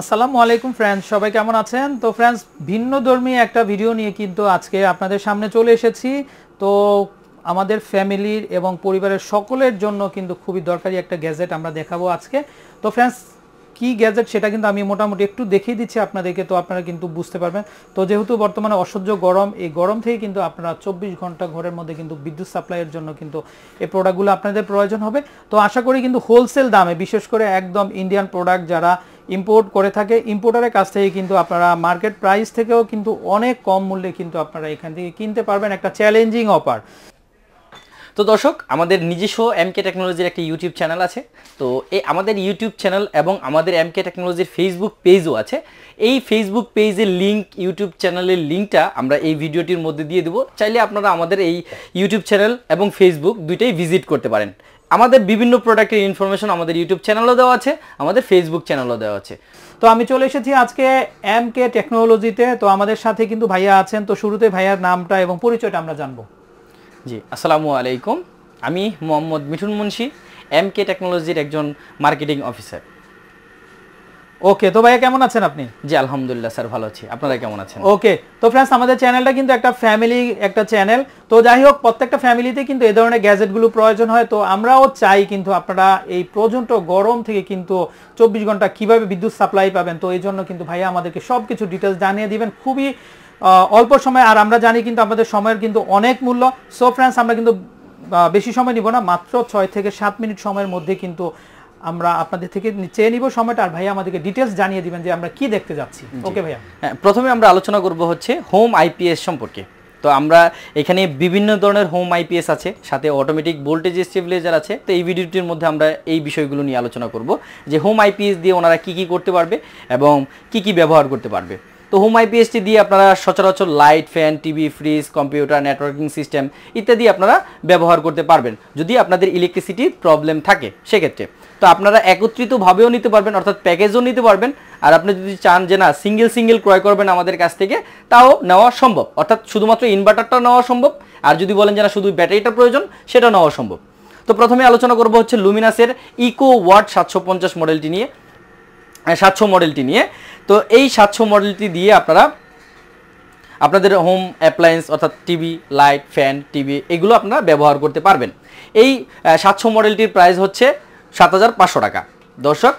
আসসালামু আলাইকুম ফ্রেন্ডস সবাই কেমন আছেন তো ফ্রেন্ডস ভিন্ন ধর্মী একটা ভিডিও নিয়ে কিন্তু আজকে আপনাদের সামনে চলে এসেছি তো আমাদের ফ্যামিলির এবং পরিবারের সকলের জন্য কিন্তু খুবই দরকারি একটা গ্যাজেট আমরা দেখাবো আজকে তো ফ্রেন্ডস কি গ্যাজেট সেটা কিন্তু আমি মোটামুটি একটু দেখিয়ে দিচ্ছি আপনাদেরকে তো আপনারা কিন্তু বুঝতে পারবেন তো যেহেতু বর্তমানে অসহ্য গরম এই গরম থেকে কিন্তু আপনারা চব্বিশ ঘন্টা ঘরের মধ্যে কিন্তু বিদ্যুৎ সাপ্লাইয়ের জন্য কিন্তু এই প্রোডাক্টগুলো আপনাদের প্রয়োজন হবে তো আশা করি কিন্তু হোলসেল দামে বিশেষ করে একদম ইন্ডিয়ান প্রোডাক্ট যারা ইম্পোর্ট করে থাকে ইম্পোর্টারের কাছ থেকে কিন্তু আপনারা মার্কেট প্রাইস থেকেও কিন্তু অনেক কম মূল্যে কিন্তু আপনারা এখান থেকে কিনতে পারবেন একটা চ্যালেঞ্জিং অফার তো দর্শক আমাদের নিজস্ব এমকে টেকনোলজির একটা ইউটিউব চ্যানেল আছে তো এই আমাদের ইউটিউব চ্যানেল এবং আমাদের এমকে টেকনোলজির ফেসবুক পেজও আছে এই ফেসবুক পেজের লিঙ্ক ইউটিউব চ্যানেলের লিঙ্কটা আমরা এই ভিডিওটির মধ্যে দিয়ে দেবো চাইলে আপনারা আমাদের এই ইউটিউব চ্যানেল এবং ফেসবুক দুইটাই ভিজিট করতে পারেন আমাদের বিভিন্ন প্রোডাক্টের ইনফরমেশন আমাদের ইউটিউব চ্যানেলও দেওয়া আছে আমাদের ফেসবুক চ্যানেলও দেওয়া আছে তো আমি চলে এসেছি আজকে এম কে টেকনোলজিতে তো আমাদের সাথে কিন্তু ভাইয়া আছেন তো শুরুতে ভাইয়ার নামটা এবং পরিচয়টা আমরা জানবো জি আসসালামু আলাইকুম আমি মোহাম্মদ মিঠুন মুন্সি এম কে টেকনোলজির একজন মার্কেটিং অফিসার ওকে তো ভাইয়া কেমন আছেন আপনি জি আলহামদুলিল্লাহ স্যার ভালো আছি আপনারা কেমন আছেন ওকে তো ফ্রেন্ডস আমাদের চ্যানেলটা কিন্তু একটা ফ্যামিলি একটা চ্যানেল তো যাই হোক প্রত্যেকটা ফ্যামিলিতে কিন্তু এই ধরনের গ্যাজেটগুলো প্রয়োজন হয় তো আমরাও চাই কিন্তু আপনারা এই পর্যন্ত গরম থেকে কিন্তু চব্বিশ ঘন্টা কিভাবে বিদ্যুৎ সাপ্লাই পাবেন তো এই জন্য কিন্তু ভাইয়া আমাদেরকে সব কিছু ডিটেলস জানিয়ে দিবেন খুবই অল্প সময় আর আমরা জানি কিন্তু আমাদের সময়ের কিন্তু অনেক মূল্য সো ফ্রেন্ডস আমরা কিন্তু বেশি সময় নিব না মাত্র ছয় থেকে সাত মিনিট সময়ের মধ্যে কিন্তু আমরা আপনাদের থেকে চেয়ে নিব সময়টা আর ভাইয়া আমাদেরকে ডিটেলস জানিয়ে দিবেন যে আমরা কি দেখতে যাচ্ছি ওকে ভাইয়া হ্যাঁ প্রথমে আমরা আলোচনা করব হচ্ছে হোম আইপিএস সম্পর্কে তো আমরা এখানে বিভিন্ন ধরনের হোম আইপিএস আছে সাথে অটোমেটিক ভোল্টেজ স্টেবিলাইজার আছে তো এই ভিডিওটির মধ্যে আমরা এই বিষয়গুলো নিয়ে আলোচনা করব যে হোম আইপিএস দিয়ে ওনারা কি কি করতে পারবে এবং কি কি ব্যবহার করতে পারবে তো হোমাই পিএসটি দিয়ে আপনারা সচরাচর light fan TV fridge computer networking system ইত্যাদি আপনারা ব্যবহার করতে পারবেন যদি আপনাদের ইলেকট্রিসিটির প্রবলেম থাকে সেক্ষেত্রে তো আপনারা একত্রিতভাবেও নিতে পারবেন অর্থাৎ প্যাকেজও নিতে পারবেন আর আপনি যদি চান যে না সিঙ্গেল সিঙ্গেল ক্রয় করবেন আমাদের কাছ থেকে তাও নেওয়া সম্ভব অর্থাৎ শুধুমাত্র ইনভার্টারটা নেওয়া সম্ভব আর যদি বলেন যে না শুধু ব্যাটারিটা প্রয়োজন সেটা নেওয়া সম্ভব তো প্রথমে আলোচনা করব হচ্ছে লুমিনাসের ইকো ওয়ার্ড সাতশো মডেলটি নিয়ে হ্যাঁ, সাতশো মডেলটি নিয়ে তো এই সাতশো মডেলটি দিয়ে আপনারা আপনাদের হোম অ্যাপ্লায়েন্স অর্থাৎ টিভি লাইট ফ্যান টিভি এগুলো আপনারা ব্যবহার করতে পারবেন এই সাতশো মডেলটির প্রাইস হচ্ছে সাত হাজার পাঁচশো টাকা দর্শক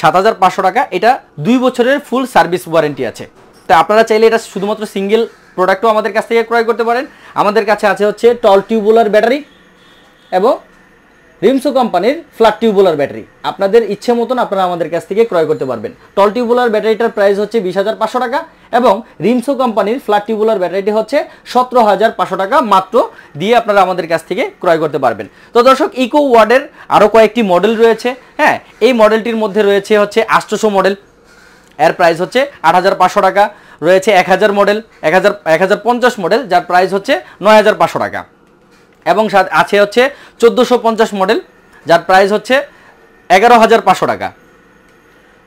সাত হাজার পাঁচশো টাকা এটা দুই বছরের ফুল সার্ভিস ওয়ারেন্টি আছে তা আপনারা চাইলে এটা শুধুমাত্র সিঙ্গেল প্রোডাক্টও আমাদের কাছ থেকে ক্রয় করতে পারেন আমাদের কাছে আছে হচ্ছে টল টিউবুলার ব্যাটারি এবং রিমসো কোম্পানির ফ্ল্যাট টিউবুলার ব্যাটারি আপনাদের ইচ্ছে মতন আপনারা আমাদের কাছ থেকে ক্রয় করতে পারবেন টল টিউবুলার ব্যাটারিটার প্রাইস হচ্ছে বিশ হাজার পাঁচশো টাকা এবং রিমসো কোম্পানির ফ্ল্যাট টিউবুলার ব্যাটারিটি হচ্ছে সতেরো হাজার পাঁচশো টাকা মাত্র দিয়ে আপনারা আমাদের কাছ থেকে ক্রয় করতে পারবেন তো দর্শক ইকো ওয়ার্ডের আরও কয়েকটি মডেল রয়েছে হ্যাঁ এই মডেলটির মধ্যে রয়েছে হচ্ছে আষ্টশো মডেল এর প্রাইস হচ্ছে আট হাজার পাঁচশো টাকা রয়েছে এক হাজার মডেল এক হাজার এক হাজার পঞ্চাশ মডেল যার প্রাইস হচ্ছে নয় হাজার পাঁচশো টাকা এবং আছে হচ্ছে চোদ্দোশো পঞ্চাশ মডেল যার প্রাইস হচ্ছে এগারো হাজার পাঁচশো টাকা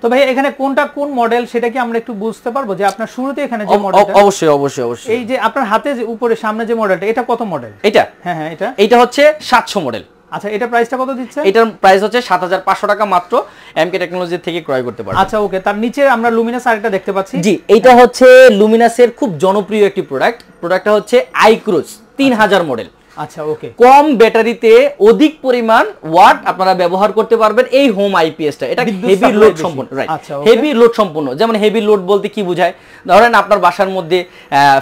তো ভাই এখানে কোনটা কোন মডেল সেটা কি আমরা একটু বুঝতে পারবো যে আপনার শুরুতে এখানে যে মডেলটা অবশ্যই অবশ্যই অবশ্যই এই যে আপনার হাতে যে উপরে সামনে যে মডেলটা এটা কত মডেল এটা হ্যাঁ হ্যাঁ এটা এটা হচ্ছে 700 মডেল আচ্ছা এটা প্রাইসটা কত দিচ্ছে এটার প্রাইস হচ্ছে 7500 টাকা মাত্র এমকে টেকনোলজি থেকে ক্রয় করতে পারবেন আচ্ছা ওকে তার নিচে আমরা লুমিনাস আরেকটা দেখতে পাচ্ছি জি এটা হচ্ছে লুমিনাসের খুব জনপ্রিয় একটি প্রোডাক্ট প্রোডাক্টটা হচ্ছে আইক্রুজ 3000 মডেল আচ্ছা ওকে কম ব্যাটারিতে অধিক পরিমাণ ওয়াট আপনারা ব্যবহার করতে পারবেন এই হোম আইপিএসটা এটা হেভি লোড সম্পন্ন হেভি লোড সম্পন্ন যেমন হেভি লোড বলতে কি বোঝায় ধরেন আপনার বাসার মধ্যে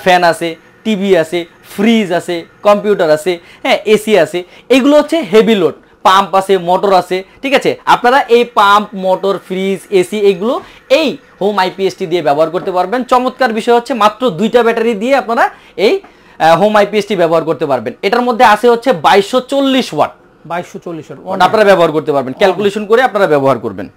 ফ্যান আছে টিভি আছে ফ্রিজ আছে কম্পিউটার আছে হ্যাঁ এসি আছে এগুলো হচ্ছে হেভি লোড পাম্প আছে মোটর আছে ঠিক আছে আপনারা এই পাম্প মোটর ফ্রিজ এসি এগুলো এই হোম আইপিএসটি দিয়ে ব্যবহার করতে পারবেন চমৎকার বিষয় হচ্ছে মাত্র দুইটা ব্যাটারি দিয়ে আপনারা এই হোম আইপিএসটি ব্যবহার করতে পারবেন এটার মধ্যে আছে হচ্ছে বাইশশো চল্লিশ ওয়াট বাইশশো চল্লিশ ওয়াট মানে আপনারা ব্যবহার করতে পারবেন ক্যালকুলেশন করে আপনারা ব্যবহার করবেন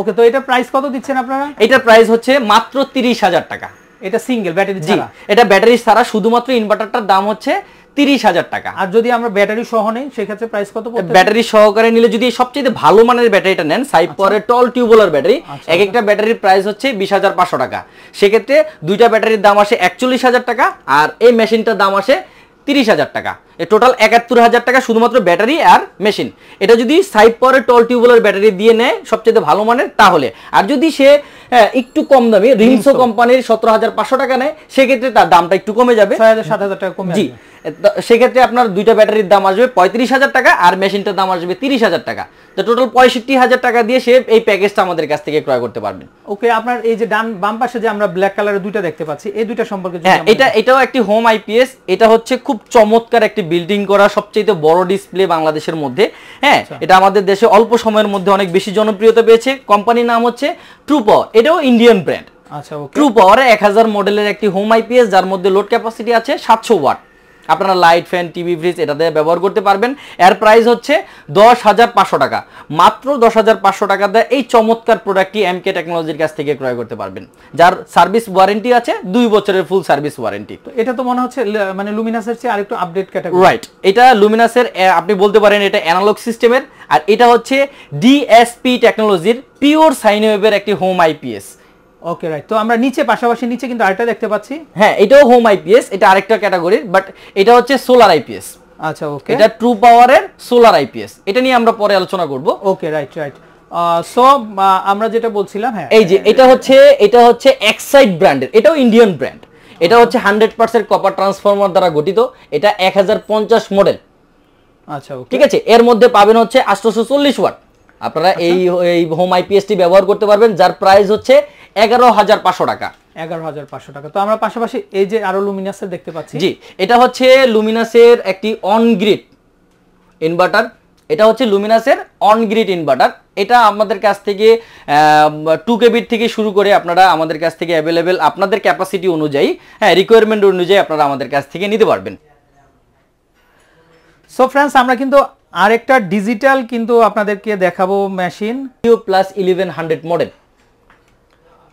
ওকে তো এটা প্রাইস কত দিচ্ছেন আপনারা এটার প্রাইস হচ্ছে মাত্র তিরিশ হাজার টাকা এটা সিঙ্গেল ব্যাটারি জি এটা ব্যাটারি ছাড়া শুধুমাত্র ইনভার্টারটার দাম হচ্ছে তিরিশ হাজার টাকা আর যদি আমরা ব্যাটারি সহ নেই সেক্ষেত্রে প্রাইস কত ব্যাটারি সহকারে নিলে যদি সবচেয়ে ভালো মানের ব্যাটারিটা নেন সাইপরের টল টিউবওয়েলের ব্যাটারি এক আচ্ছা। একটা ব্যাটারির প্রাইস হচ্ছে বিশ হাজার পাঁচশো টাকা সেক্ষেত্রে দুইটা ব্যাটারির দাম আসে একচল্লিশ হাজার টাকা আর এই মেশিনটার দাম আসে তিরিশ হাজার টাকা টোটাল একাত্তর হাজার টাকা শুধুমাত্র ব্যাটারি আর মেশিন এটা যদি সাইপরের টল টিউবওয়েলার ব্যাটারি দিয়ে নেয় সবচেয়ে ভালো মানের তাহলে আর যদি সে হ্যাঁ একটু কম দামে রিমসো কোম্পানির সতেরো হাজার পাঁচশো টাকা নেয় সেক্ষেত্রে তার দামটা একটু কমে যাবে ছয় হাজার সাত হাজার টাকা কমে জি সেক্ষেত্রে আপনার দুইটা ব্যাটারির দাম আসবে পঁয়ত্রিশ হাজার টাকা আর মেশিনটার দাম আসবে তিরিশ হাজার টাকা তো টোটাল পঁয়ষট্টি হাজার টাকা দিয়ে সে এই প্যাকেজটা আমাদের কাছ থেকে ক্রয় করতে পারবেন ওকে আপনার এই যে ডান বাম পাশে যে আমরা ব্ল্যাক কালারের দুইটা দেখতে পাচ্ছি এই দুইটা সম্পর্কে হ্যাঁ এটা এটাও একটি হোম আইপিএস এটা হচ্ছে খুব চমৎকার একটি বিল্ডিং করা সবচেয়ে বড় ডিসপ্লে বাংলাদেশের মধ্যে হ্যাঁ আচ্ছা। এটা আমাদের দেশে অল্প সময়ের মধ্যে অনেক বেশি জনপ্রিয়তা পেয়েছে কোম্পানির নাম হচ্ছে ট্রুপ এটাও ইন্ডিয়ান ব্র্যান্ড আচ্ছা ট্রু এক হাজার মডেলের একটি হোম আইপিএস যার মধ্যে লোড ক্যাপাসিটি আছে সাতশো ওয়াট আপনারা লাইট ফ্যান টিভি ফ্রিজ এটা দিয়ে ব্যবহার করতে পারবেন এর প্রাইস হচ্ছে দশ হাজার পাঁচশো টাকা মাত্র দশ হাজার পাঁচশো টাকা দেয় এই চমৎকার প্রোডাক্টটি এম কে টেকনোলজির কাছ থেকে ক্রয় করতে পারবেন যার সার্ভিস ওয়ারেন্টি আছে দুই বছরের ফুল সার্ভিস ওয়ারেন্টি এটা তো মনে হচ্ছে মানে লুমিনাসের চেয়ে আরেকটু আপডেট ক্যাটাগরি রাইট এটা লুমিনাসের আপনি বলতে পারেন এটা অ্যানালগ সিস্টেমের আর এটা হচ্ছে ডিএসপি টেকনোলজির পিওর সাইনওয়েভের একটি হোম আইপিএস ওকে রাইট তো আমরা নিচে পাশাপাশি নিচে কিন্তু আরেকটা দেখতে পাচ্ছি হ্যাঁ এটাও হোম আইপিএস এটা আরেকটা ক্যাটাগরির বাট এটা হচ্ছে সোলার আইপিএস আচ্ছা ওকে এটা ট্রু পাওয়ারের সোলার আইপিএস এটা নিয়ে আমরা পরে আলোচনা করব ওকে রাইট রাইট সো আমরা যেটা বলছিলাম হ্যাঁ এই যে হ্যাঁ, এটা হ্যাঁ। হচ্ছে এটা হচ্ছে এক্সাইড ব্র্যান্ডের এটাও ইন্ডিয়ান ব্র্যান্ড এটা হচ্ছে হান্ড্রেড পার্সেন্ট কপার ট্রান্সফরমার দ্বারা গঠিত এটা এক মডেল আচ্ছা ঠিক আছে এর মধ্যে পাবেন হচ্ছে আটশোশো ওয়াট আপনারা আচ্ছা। এই এই হোম আইপিএসটি ব্যবহার করতে পারবেন যার প্রাইস হচ্ছে এগারো হাজার পাঁচশো টাকা এগারো হাজার পাঁচশো টাকা তো আমরা পাশাপাশি এই যে আরো লুমিনাসের দেখতে পাচ্ছি জি এটা হচ্ছে লুমিনাসের একটি অনগ্রিড ইনভার্টার এটা হচ্ছে লুমিনাসের অনগ্রিড ইনভার্টার এটা আমাদের কাছ থেকে টু কেবির থেকে শুরু করে আপনারা আমাদের কাছ থেকে অ্যাভেলেবেল আপনাদের ক্যাপাসিটি অনুযায়ী হ্যাঁ রিকোয়ারমেন্ট অনুযায়ী আপনারা আমাদের কাছ থেকে নিতে পারবেন সো ফ্রেন্ডস আমরা কিন্তু আরেকটা ডিজিটাল কিন্তু আপনাদেরকে দেখাবো machine plus eleven hundred model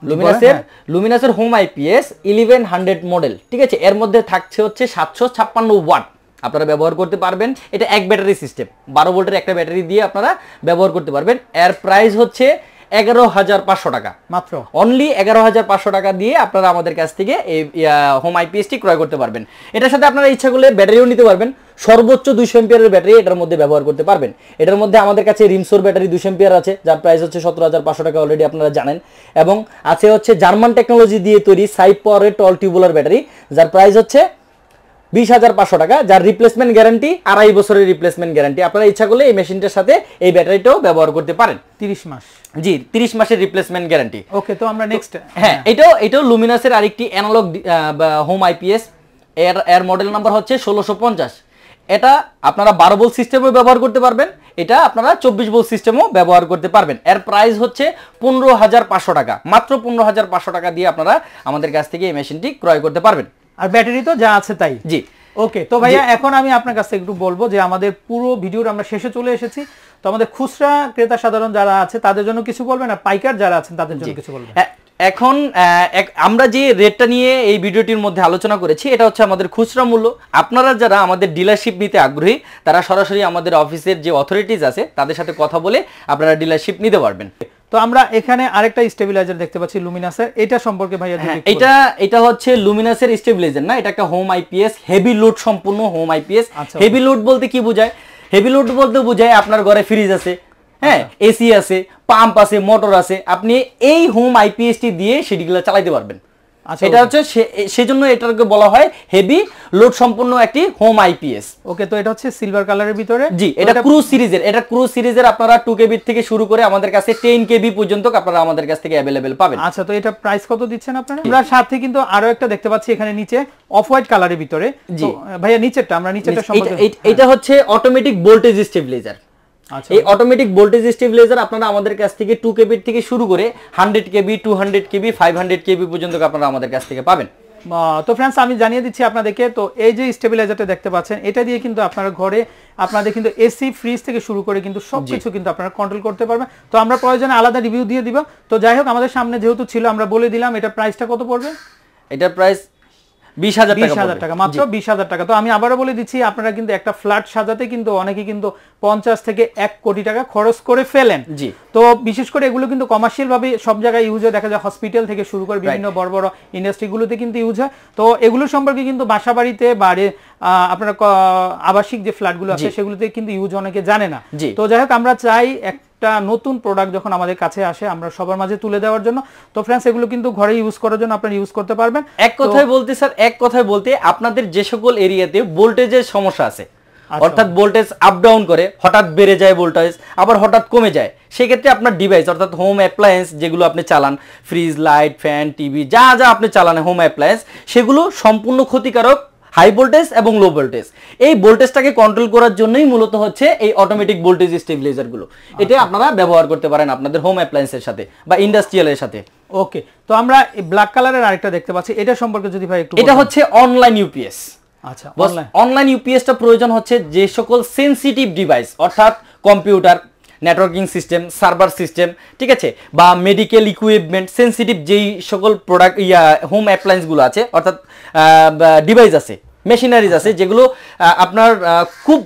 লুমিনাসের লুমিনাসের home IPS eleven hundred model ঠিক আছে এর মধ্যে থাকছে হচ্ছে সাতশো ছাপ্পান্ন ওয়াট আপনারা ব্যবহার করতে পারবেন এটা এক ব্যাটারি সিস্টেম বারো ভোল্টের একটা ব্যাটারি দিয়ে আপনারা ব্যবহার করতে পারবেন এর প্রাইস হচ্ছে এগারো হাজার পাঁচশো টাকা মাত্র অনলি এগারো হাজার পাঁচশো টাকা দিয়ে আপনারা আমাদের কাছ থেকে এই হোম আইপিএসটি ক্রয় করতে পারবেন এটার সাথে আপনারা ইচ্ছা করলে ব্যাটারিও নিতে পারবেন সর্বোচ্চ দুইশো এম্পিয়ারের ব্যাটারি এটার মধ্যে ব্যবহার করতে পারবেন এটার মধ্যে আমাদের কাছে রিমসোর ব্যাটারি দুশো এম্পিয়ার আছে যার প্রাইস হচ্ছে সতেরো হাজার পাঁচশো টাকা অলরেডি আপনারা জানেন এবং আছে হচ্ছে জার্মান টেকনোলজি দিয়ে তৈরি সাইপ পাওয়ারের টল টিউবুলার ব্যাটারি যার প্রাইস হচ্ছে বিশ হাজার পাঁচশো টাকা যার রিপ্লেসমেন্ট গ্যারান্টি আড়াই বছরের রিপ্লেসমেন্ট গ্যারান্টি আপনারা ইচ্ছা করলে এই মেশিনটার সাথে এই ব্যাটারিটাও ব্যবহার করতে পারেন তিরিশ মাস জি তিরিশ মাসের রিপ্লেসমেন্ট গ্যারান্টি ওকে তো আমরা নেক্সট হ্যাঁ, হ্যাঁ এটাও এটাও লুমিনাসের আরেকটি অ্যানালগ হোম আইপিএস এর এর মডেল নাম্বার হচ্ছে ষোলোশো পঞ্চাশ এটা আপনারা বারো বোল সিস্টেমও ব্যবহার করতে পারবেন এটা আপনারা চব্বিশ বোল সিস্টেমও ব্যবহার করতে পারবেন এর প্রাইস হচ্ছে পনেরো হাজার পাঁচশো টাকা মাত্র পনেরো হাজার পাঁচশো টাকা দিয়ে আপনারা আমাদের কাছ থেকে এই মেশিনটি ক্রয় করতে পারবেন আর ব্যাটারি তো যা আছে তাই জি ওকে তো ভাইয়া এখন আমি আপনার কাছে একটু বলবো যে আমাদের পুরো ভিডিওর আমরা শেষে চলে এসেছি তো আমাদের খুচরা ক্রেতা সাধারণ যারা আছে তাদের জন্য কিছু বলবেন আর পাইকার যারা আছেন তাদের জন্য কিছু বলবেন এখন আমরা যে রেটটা নিয়ে এই ভিডিওটির মধ্যে আলোচনা করেছি এটা হচ্ছে আমাদের খুচরা মূল্য আপনারা যারা আমাদের ডিলারশিপ নিতে আগ্রহী তারা সরাসরি আমাদের অফিসের যে অথরিটিস আছে তাদের সাথে কথা বলে আপনারা ডিলারশিপ নিতে পারবেন তো আমরা এখানে আরেকটা স্টেবিলাইজার দেখতে পাচ্ছি লুমিনাসের এটা সম্পর্কে ভাইয়া হ্যাঁ, এটা এটা হচ্ছে লুমিনাসের স্টেবিলাইজার না এটা একটা হোম আইপিএস হেভি লোড সম্পূর্ণ হোম আইপিএস হেভি লোড বলতে কি বোঝায় হেভি লোড বলতে বোঝায় আপনার ঘরে ফ্রিজ আছে হ্যাঁ এসি আচ্ছা। আছে পাম্প আছে মোটর আছে আপনি এই হোম আইপিএসটি দিয়ে সেটিগুলো চালাইতে পারবেন আচ্ছা, এটা হচ্ছে সেজন্য এটাকে বলা হয় হেভি লোড সম্পন্ন একটি হোম আইপিএস ওকে তো এটা হচ্ছে সিলভার কালারের ভিতরে জি এটা ক্রুজ সিরিজের এটা ক্রুজ সিরিজের আপনারা 2 কেবি থেকে শুরু করে আমাদের কাছে 10 কেবি পর্যন্ত আপনারা আমাদের কাছ থেকে अवेलेबल পাবেন আচ্ছা তো এটা প্রাইস কত দিচ্ছেন আপনারা আমরা সাথে কিন্তু আরো একটা দেখতে পাচ্ছি এখানে নিচে অফ হোয়াইট কালারের ভিতরে জি ভাইয়া নিচেরটা আমরা নিচেরটা সম্পর্কে এটা হ্যাঁ। হচ্ছে অটোমেটিক ভোল্টেজ স্টেবিলাইজার আচ্ছা। এই অটোমেটিক ভোল্টেজ স্টেবিলাইজার আপনারা আমাদের কাছ থেকে টু কেবির থেকে শুরু করে hundred KB two hundred KB five hundred KB পর্যন্ত আপনারা আমাদের কাছ থেকে পাবেন তো ফ্রেন্ডস আমি জানিয়ে দিচ্ছি আপনাদেরকে তো এই যে স্টেবিলাইজারটা দেখতে পাচ্ছেন এটা দিয়ে কিন্তু আপনার ঘরে আপনাদের কিন্তু এসি ফ্রিজ থেকে শুরু করে কিন্তু সবকিছু কিন্তু আপনারা কন্ট্রোল করতে পারবেন তো আমরা প্রয়োজনে আলাদা রিভিউ দিয়ে দিব তো যাই হোক আমাদের সামনে যেহেতু ছিল আমরা বলে দিলাম এটা প্রাইসটা কত পড়বে এটার প্রাইস হসপিটাল থেকে শুরু করে বিভিন্ন বড় বড় গুলোতে কিন্তু ইউজ হয় তো এগুলো সম্পর্কে কিন্তু বাসাবাড়িতে বাড়ি আপনার আবাসিক যে ফ্ল্যাটগুলো আছে সেগুলোতে কিন্তু ইউজ অনেকে জানে না তো যাই হোক আমরা চাই একটা নতুন প্রোডাক্ট যখন আমাদের কাছে আসে আমরা সবার মাঝে তুলে দেওয়ার জন্য তো ফ্রেন্ডস এগুলো কিন্তু ঘরে ইউজ করার জন্য আপনারা ইউজ করতে পারবেন এক কথায় বলতে স্যার এক কথায় বলতে আপনাদের যে সকল এরিয়াতে ভোল্টেজের সমস্যা আছে আচ্ছা। অর্থাৎ ভোল্টেজ আপ ডাউন করে হঠাৎ বেড়ে যায় ভোল্টেজ আবার হঠাৎ কমে যায় সেক্ষেত্রে আপনার ডিভাইস অর্থাৎ হোম অ্যাপ্লায়েন্স যেগুলো আপনি চালান ফ্রিজ লাইট ফ্যান টিভি যা যা আপনি চালান হোম অ্যাপ্লায়েন্স সেগুলো সম্পূর্ণ ক্ষতিকারক হাই ভোল্টেজ এবং লো ভোল্টেজ এই ভোল্টেজটাকে কন্ট্রোল করার জন্যই মূলত হচ্ছে এই অটোমেটিক ভোল্টেজ স্টেবিলাইজারগুলো এটা আচ্ছা। আপনারা ব্যবহার করতে পারেন আপনাদের হোম অ্যাপ্লায়েন্সের সাথে বা ইন্ডাস্ট্রিয়ালের সাথে ওকে তো আমরা ব্ল্যাক কালারের আরেকটা দেখতে পাচ্ছি এটা সম্পর্কে যদি ভাই একটু এটা হচ্ছে অনলাইন ইউপিএস আচ্ছা অনলাইন ইউপিএসটা প্রয়োজন হচ্ছে যে সকল সেন্সিটিভ ডিভাইস অর্থাৎ computer networking system server system ঠিক আছে বা মেডিকেল ইকুইপমেন্ট সেন্সিটিভ যেই সকল প্রোডাক্ট ইয়া হোম অ্যাপ্লায়েন্সগুলো আছে অর্থাৎ ডিভাইস আছে মেশিনারিজ আছে আচ্ছা। যেগুলো আপনার খুব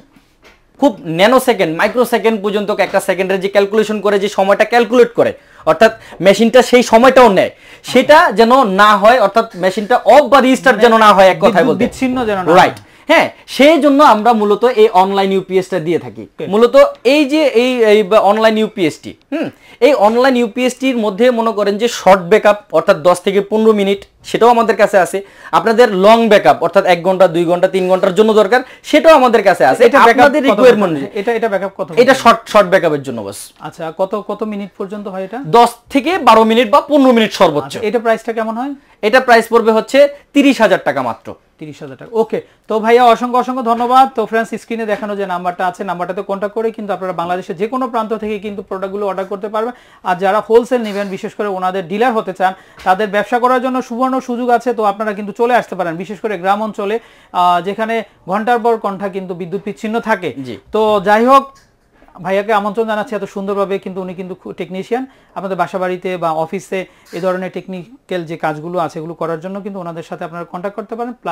খুব ন্যানো সেকেন্ড মাইক্রো সেকেন্ড পর্যন্ত একটা সেকেন্ডের যে ক্যালকুলেশন করে যে সময়টা ক্যালকুলেট করে অর্থাৎ মেশিনটা সেই সময়টাও নেয় সেটা যেন না হয় অর্থাৎ মেশিনটা অফ বা রিস্টার্ট মানে যেন না হয় এক কথায় বলতে বিচ্ছিন্ন যেন রাইট হ্যাঁ সেই জন্য আমরা মূলত এই অনলাইন ইউপিএসটা দিয়ে থাকি মূলত এই যে এই অনলাইন ইউপিএসটি হুম এই অনলাইন ইউপিএসটির মধ্যে মনে করেন যে শর্ট ব্যাকআপ অর্থাৎ দশ থেকে পনেরো মিনিট সেটাও আমাদের কাছে আছে আপনাদের লং ব্যাকআপ অর্থাৎ এক ঘন্টা দুই ঘন্টা তিন ঘন্টার জন্য দরকার সেটাও আমাদের কাছে আছে এটা আপনাদের রিকোয়ারমেন্ট এটা এটা ব্যাকআপ কত এটা শর্ট শর্ট ব্যাকআপের জন্য বাস আচ্ছা কত কত মিনিট পর্যন্ত হয় এটা 10 থেকে 12 মিনিট বা 15 মিনিট সর্বোচ্চ আচ্ছা, এটা প্রাইসটা কেমন হয় এটা প্রাইস পড়বে হচ্ছে 30000 টাকা মাত্র তিরিশ টাকা ওকে তো ভাইয়া অসংখ্য অসংখ্য ধন্যবাদ তো স্ক্রিনে দেখানো যে নাম্বারটা আছে নাম্বারটাতে কন্ট্যাক্ট করে কিন্তু আপনারা বাংলাদেশের যে কোনো প্রান্ত থেকে কিন্তু প্রোডাক্টগুলো অর্ডার করতে পারবেন আর যারা হোলসেল নেবেন বিশেষ করে ওনাদের ডিলার হতে চান তাদের ব্যবসা করার জন্য সুবর্ণ এখনও সুযোগ আছে তো আপনারা কিন্তু চলে আসতে পারেন বিশেষ করে গ্রাম অঞ্চলে যেখানে ঘন্টার পর ঘন্টা কিন্তু বিদ্যুৎ বিচ্ছিন্ন থাকে তো যাই হোক ভাইয়াকে আমন্ত্রণ জানাচ্ছি এত সুন্দরভাবে কিন্তু উনি কিন্তু টেকনিশিয়ান আপনাদের বাড়িতে বা অফিসে এ ধরনের টেকনিক্যাল যে কাজগুলো আছে এগুলো করার জন্য কিন্তু ওনাদের সাথে আপনারা কন্ট্যাক্ট করতে পারেন